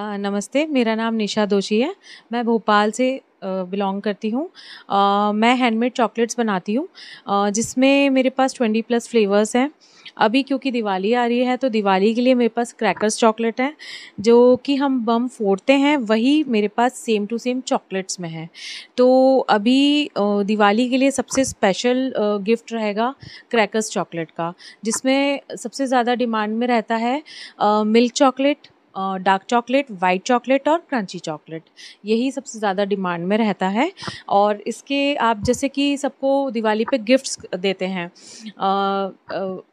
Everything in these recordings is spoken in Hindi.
नमस्ते मेरा नाम निशा दोषी है मैं भोपाल से बिलोंग करती हूँ मैं हैंडमेड चॉकलेट्स बनाती हूँ जिसमें मेरे पास ट्वेंटी प्लस फ्लेवर्स हैं अभी क्योंकि दिवाली आ रही है तो दिवाली के लिए मेरे पास क्रैकर्स चॉकलेट हैं जो कि हम बम फोड़ते हैं वही मेरे पास सेम टू सेम चॉकलेट्स में है तो अभी दिवाली के लिए सबसे स्पेशल गिफ्ट रहेगा क्रैकर्स चॉकलेट का जिसमें सबसे ज़्यादा डिमांड में रहता है milk chocolate dark chocolate white chocolate और क्रंची चॉकलेट यही सबसे ज़्यादा डिमांड में रहता है और इसके आप जैसे कि सबको दिवाली पे गिफ्ट्स देते हैं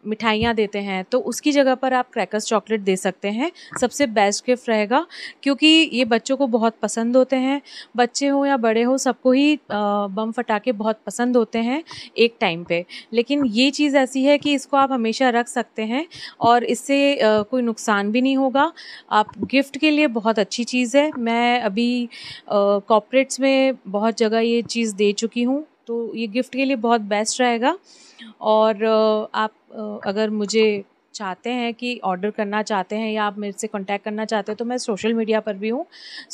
मिठाइयाँ देते हैं तो उसकी जगह पर आप क्रैकर्स चॉकलेट दे सकते हैं सबसे बेस्ट गिफ्ट रहेगा क्योंकि ये बच्चों को बहुत पसंद होते हैं बच्चे हों या बड़े हों सबको ही बम फटाके बहुत पसंद होते हैं एक टाइम पर लेकिन ये चीज़ ऐसी है कि इसको आप हमेशा रख सकते हैं और इससे कोई नुकसान भी नहीं होगा आप गिफ्ट के लिए बहुत अच्छी चीज़ है मैं अभी कॉपरेट्स में बहुत जगह ये चीज़ दे चुकी हूँ तो ये गिफ्ट के लिए बहुत बेस्ट रहेगा और आप अगर मुझे चाहते हैं कि ऑर्डर करना चाहते हैं या आप मेरे से कांटेक्ट करना चाहते हैं तो मैं सोशल मीडिया पर भी हूँ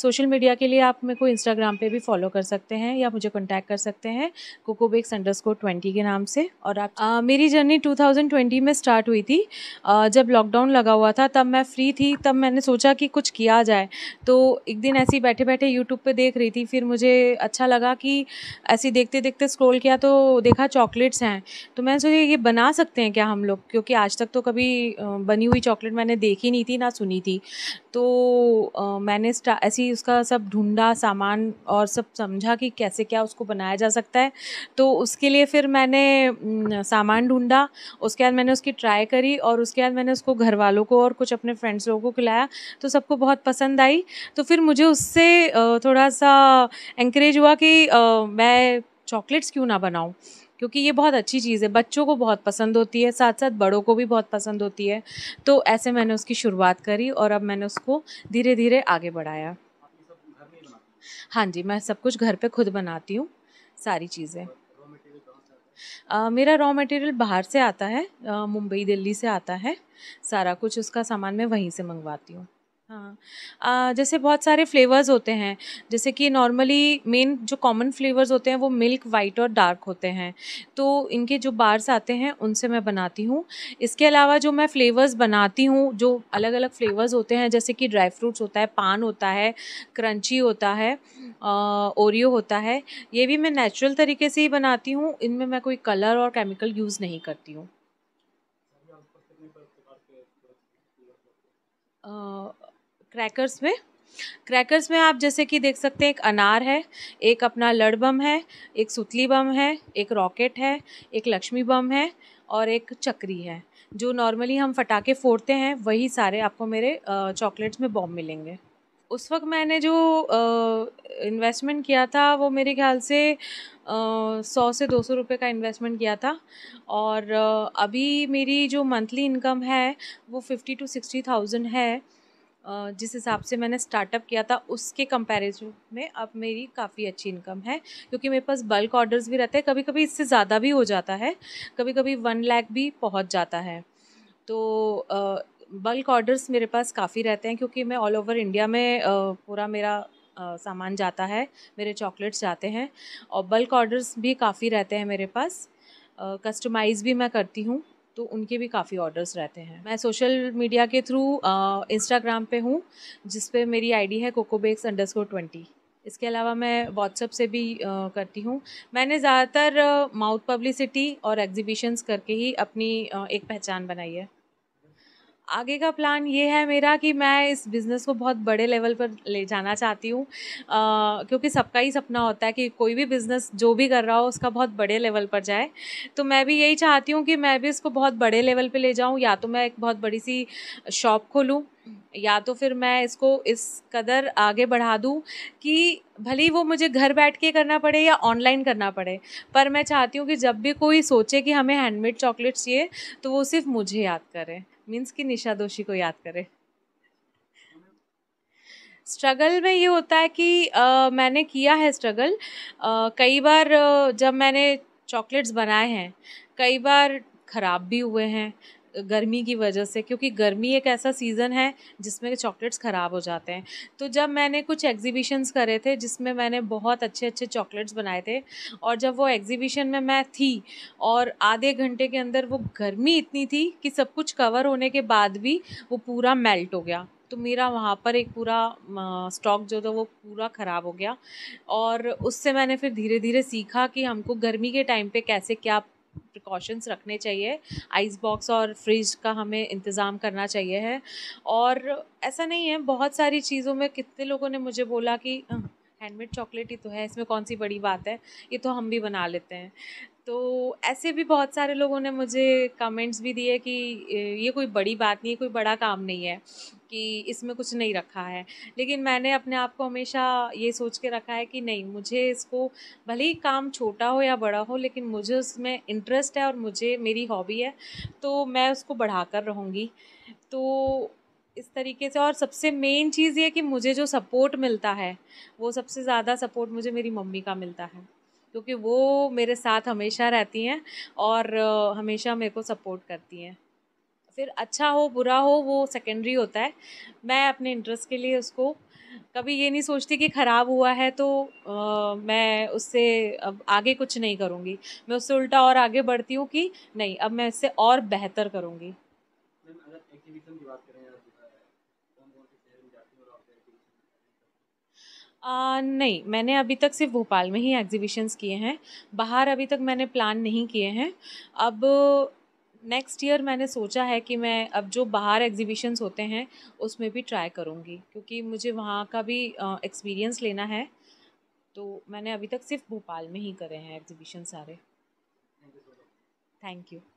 सोशल मीडिया के लिए आप मेरे को इंस्टाग्राम पे भी फॉलो कर सकते हैं या मुझे कांटेक्ट कर सकते हैं Coco Bakes underscore twenty के नाम से और आप आ, मेरी जर्नी 2020 में स्टार्ट हुई थी आ, जब लॉकडाउन लगा हुआ था तब मैं फ्री थी तब मैंने सोचा कि कुछ किया जाए तो एक दिन ऐसे बैठे बैठे यूट्यूब पर देख रही थी फिर मुझे अच्छा लगा कि ऐसे देखते देखते स्क्रोल किया तो देखा चॉकलेट्स हैं तो मैंने सोचा ये बना सकते हैं क्या हम लोग क्योंकि आज तक तो कभी की बनी हुई चॉकलेट मैंने देखी नहीं थी ना सुनी थी तो मैंने ऐसी उसका सब ढूंढा सामान और सब समझा कि कैसे क्या उसको बनाया जा सकता है तो उसके लिए फिर मैंने सामान ढूंढा उसके बाद मैंने उसकी ट्राई करी और उसके बाद मैंने उसको घर वालों को और कुछ अपने फ्रेंड्स लोगों को खिलाया तो सबको बहुत पसंद आई तो फिर मुझे उससे थोड़ा सा इंक्रेज हुआ कि मैं चॉकलेट्स क्यों ना बनाऊँ क्योंकि ये बहुत अच्छी चीज़ है बच्चों को बहुत पसंद होती है साथ साथ बड़ों को भी बहुत पसंद होती है तो ऐसे मैंने उसकी शुरुआत करी और अब मैंने उसको धीरे धीरे आगे बढ़ाया हाँ जी मैं सब कुछ घर पे खुद बनाती हूँ सारी चीज़ें Uh, मेरा रॉ मटेरियल बाहर से आता है uh, मुंबई दिल्ली से आता है सारा कुछ उसका सामान मैं वहीं से मंगवाती हूँ हाँ जैसे बहुत सारे फ्लेवर्स होते हैं जैसे कि नॉर्मली मेन जो कॉमन फ्लेवर्स होते हैं वो मिल्क वाइट और डार्क होते हैं तो इनके जो बार्स आते हैं उनसे मैं बनाती हूँ इसके अलावा जो मैं फ्लेवर्स बनाती हूँ जो अलग अलग फ्लेवर्स होते हैं जैसे कि ड्राई फ्रूट्स होता है पान होता है क्रंची होता है ओरियो होता है ये भी मैं नेचुरल तरीके से ही बनाती हूँ इनमें मैं कोई कलर और केमिकल यूज़ नहीं करती हूँ क्रैकर्स में क्रैकर्स में आप जैसे कि देख सकते हैं एक अनार है एक अपना लड़ बम है एक सुतली बम है एक रॉकेट है एक लक्ष्मी बम है और एक चक्री है जो नॉर्मली हम फटाके फोड़ते हैं वही सारे आपको मेरे चॉकलेट्स में बॉम्ब मिलेंगे उस वक्त मैंने जो इन्वेस्टमेंट किया था वो मेरे ख्याल से सौ से दो सौ रुपये का इन्वेस्टमेंट किया था और अभी मेरी जो मंथली इनकम है वो फिफ्टी टू सिक्सटी थाउजेंड है जिस हिसाब से मैंने स्टार्टअप किया था उसके कंपैरिजन में अब मेरी काफ़ी अच्छी इनकम है क्योंकि मेरे पास बल्क ऑर्डर्स भी रहते हैं कभी कभी इससे ज़्यादा भी हो जाता है कभी कभी वन लैक भी पहुंच जाता है तो बल्क ऑर्डर्स मेरे पास काफ़ी रहते हैं क्योंकि मैं ऑल ओवर इंडिया में पूरा मेरा सामान जाता है मेरे चॉकलेट्स जाते हैं और बल्क ऑर्डर्स भी काफ़ी रहते हैं मेरे पास कस्टमाइज़ भी मैं करती हूँ तो उनके भी काफ़ी ऑर्डर्स रहते हैं मैं सोशल मीडिया के थ्रू इंस्टाग्राम पे हूँ जिस पे मेरी आईडी है कोकोबेक्स अंडर स्कोर ट्वेंटी इसके अलावा मैं व्हाट्सअप से भी आ, करती हूँ मैंने ज़्यादातर माउथ पब्लिसिटी और एग्जीबिशंस करके ही अपनी आ, एक पहचान बनाई है आगे का प्लान ये है मेरा कि मैं इस बिज़नेस को बहुत बड़े लेवल पर ले जाना चाहती हूँ क्योंकि सबका ही सपना होता है कि कोई भी बिज़नेस जो भी कर रहा हो उसका बहुत बड़े लेवल पर जाए तो मैं भी यही चाहती हूँ कि मैं भी इसको बहुत बड़े लेवल पर ले जाऊँ या तो मैं एक बहुत बड़ी सी शॉप खोलूँ या तो फिर मैं इसको इस कदर आगे बढ़ा दूँ कि भले ही वो मुझे घर बैठ के करना पड़े या ऑनलाइन करना पड़े पर मैं चाहती हूँ कि जब भी कोई सोचे कि हमें हैंडमेड चॉकलेट्स चाहिए तो वो सिर्फ मुझे याद करें मीन्स कि निशा दोषी को याद करें स्ट्रगल में ये होता है कि आ, मैंने किया है स्ट्रगल कई बार जब मैंने चॉकलेट्स बनाए हैं कई बार ख़राब भी हुए हैं गर्मी की वजह से क्योंकि गर्मी एक ऐसा सीज़न है जिसमें चॉकलेट्स ख़राब हो जाते हैं तो जब मैंने कुछ एग्जीबिशंस करे थे जिसमें मैंने बहुत अच्छे अच्छे चॉकलेट्स बनाए थे और जब वो एग्जीबिशन में मैं थी और आधे घंटे के अंदर वो गर्मी इतनी थी कि सब कुछ कवर होने के बाद भी वो पूरा मेल्ट हो गया तो मेरा वहाँ पर एक पूरा स्टॉक जो था वो पूरा ख़राब हो गया और उससे मैंने फिर धीरे धीरे सीखा कि हमको गर्मी के टाइम पे कैसे क्या प्रिकॉशंस रखने चाहिए आइस बॉक्स और फ्रिज का हमें इंतज़ाम करना चाहिए है और ऐसा नहीं है बहुत सारी चीज़ों में कितने लोगों ने मुझे बोला कि हैंडमेड चॉकलेट ही तो है इसमें कौन सी बड़ी बात है ये तो हम भी बना लेते हैं तो ऐसे भी बहुत सारे लोगों ने मुझे कमेंट्स भी दिए कि ये कोई बड़ी बात नहीं है कोई बड़ा काम नहीं है कि इसमें कुछ नहीं रखा है लेकिन मैंने अपने आप को हमेशा ये सोच के रखा है कि नहीं मुझे इसको भले ही काम छोटा हो या बड़ा हो लेकिन मुझे उसमें इंटरेस्ट है और मुझे मेरी हॉबी है तो मैं उसको बढ़ा कर रहूँगी तो इस तरीके से और सबसे मेन चीज़ ये कि मुझे जो सपोर्ट मिलता है वो सबसे ज़्यादा सपोर्ट मुझे मेरी मम्मी का मिलता है क्योंकि वो मेरे साथ हमेशा रहती हैं और हमेशा मेरे को सपोर्ट करती हैं फिर अच्छा हो बुरा हो वो सेकेंडरी होता है मैं अपने इंटरेस्ट के लिए उसको कभी ये नहीं सोचती कि ख़राब हुआ है तो आ, मैं उससे अब आगे कुछ नहीं करूँगी मैं उससे उल्टा और आगे बढ़ती हूँ कि नहीं अब मैं इससे और बेहतर करूँगी आ, नहीं मैंने अभी तक सिर्फ भोपाल में ही एग्जीबिशंस किए हैं बाहर अभी तक मैंने प्लान नहीं किए हैं अब नेक्स्ट ईयर मैंने सोचा है कि मैं अब जो बाहर एग्जीबिशंस होते हैं उसमें भी ट्राई करूँगी क्योंकि मुझे वहाँ का भी एक्सपीरियंस लेना है तो मैंने अभी तक सिर्फ भोपाल में ही करे हैं एग्जीबिशन सारे थैंक यू